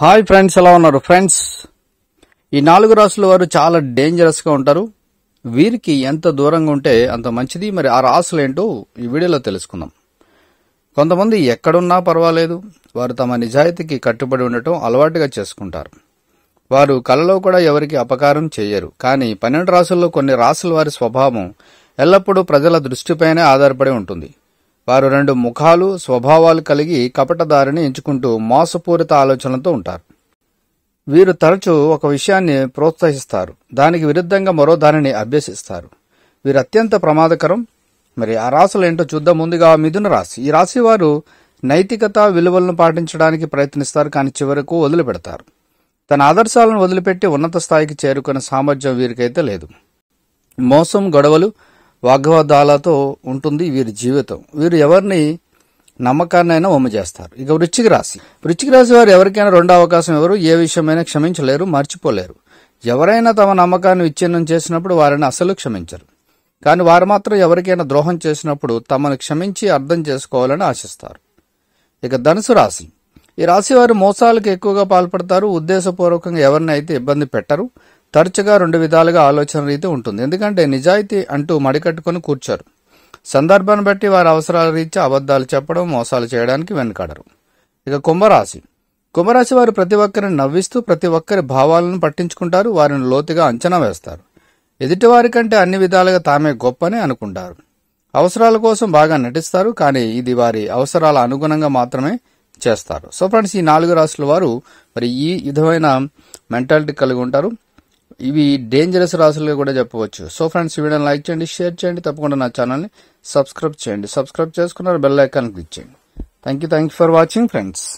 hi friends ఎలా ఉన్నారు friends ఈ నాలుగు రాసుల వారు చాలా డేంజరస్గా ఉంటారు వీరికి ఎంత దూరంగా ఉంటే అంత మంచిది మరి ఆ రాసులు ఏంటో ఈ వీడియోలో తెలుసుకుందాం కొంతమంది ఎక్కడున్నా పర్వాలేదు వారు తమ నిజాయితీకి కట్టుబడి ఉండటం అలవాటుగా చేసుకుంటారు వారు కలలో కూడా ఎవరికి అపకారం చేయరు కానీ పన్నెండు రాసుల్లో కొన్ని రాసుల వారి స్వభావం ఎల్లప్పుడూ ప్రజల దృష్టిపైనే ఆధారపడి ఉంటుంది వారు రెండు ముఖాలు స్వభావాలు కలిగి కపటదారిని ఎంచుకుంటూ మోసపూరిత ఆలోచనలతో ఉంటారు వీరు తరచూ ఒక విషయాన్ని ప్రోత్సహిస్తారు దానికి విరుద్ధంగా మరో దానిని అభ్యసిస్తారు వీరు అత్యంత ప్రమాదకరం మరి ఆ రాసులు ఏంటో చూద్దాం ముందుగా మిథున రాశి ఈ రాశి వారు నైతికత విలువలను పాటించడానికి ప్రయత్నిస్తారు కానీ చివరకు వదిలిపెడతారు తన ఆదర్శాలను వదిలిపెట్టి ఉన్నత స్థాయికి చేరుకునే సామర్థ్యం వీరికైతే లేదు మోసం గొడవలు వాగ్వాదాలతో ఉంటుంది వీరి జీవితం వీరు ఎవరిని నమ్మకాన్నైనా ఒమ్మ చేస్తారు ఇక వృచ్చిక రాశి వృచ్చిక రాశి వారు ఎవరికైనా రెండో అవకాశం ఎవరు ఏ విషయమైనా క్షమించలేరు మర్చిపోలేరు ఎవరైనా తమ నమ్మకాన్ని విచ్ఛిన్నం చేసినప్పుడు వారిని అసలు క్షమించరు కానీ వారు మాత్రం ఎవరికైనా ద్రోహం చేసినప్పుడు తమను క్షమించి అర్థం చేసుకోవాలని ఆశిస్తారు ఇక ధనుసు రాశి ఈ రాశి వారు మోసాలకు ఎక్కువగా పాల్పడతారు ఉద్దేశపూర్వకంగా ఎవరినైతే ఇబ్బంది పెట్టరు తరచుగా రెండు విధాలుగా ఆలోచన రీతి ఉంటుంది ఎందుకంటే నిజాయితీ అంటూ మడికట్టుకుని కూర్చారు సందర్భాన్ని బట్టి వారి అవసరాల రీత్యా అబద్ధాలు చెప్పడం మోసాలు చేయడానికి వెనుకాడరు ఇక కుంభరాశి కుంభరాశి వారు ప్రతి ఒక్కరిని నవ్విస్తూ ప్రతి ఒక్కరి భావాలను పట్టించుకుంటారు వారిని లోతుగా అంచనా వేస్తారు ఎదుటివారి కంటే అన్ని విధాలుగా తామే గొప్పనే అనుకుంటారు అవసరాల కోసం బాగా నటిస్తారు కానీ ఇది వారి అవసరాల అనుగుణంగా మాత్రమే చేస్తారు సో ఫ్రెండ్స్ ఈ నాలుగు రాశుల వారు మరి ఈ విధమైన మెంటాలిటీ కలిగి ఉంటారు ఇవి డేంజరస్ రాసులుగా కూడా చెప్పవచ్చు సో ఫ్రెండ్స్ వీడియోని లైక్ చేయండి షేర్ చేయండి తప్పకుండా నా ఛానల్ని సబ్స్క్రైబ్ చేయండి సబ్స్క్రైబ్ చేసుకున్నారు బెల్ ఐకాన్ క్లిక్ చేయండి thank you thank you for watching friends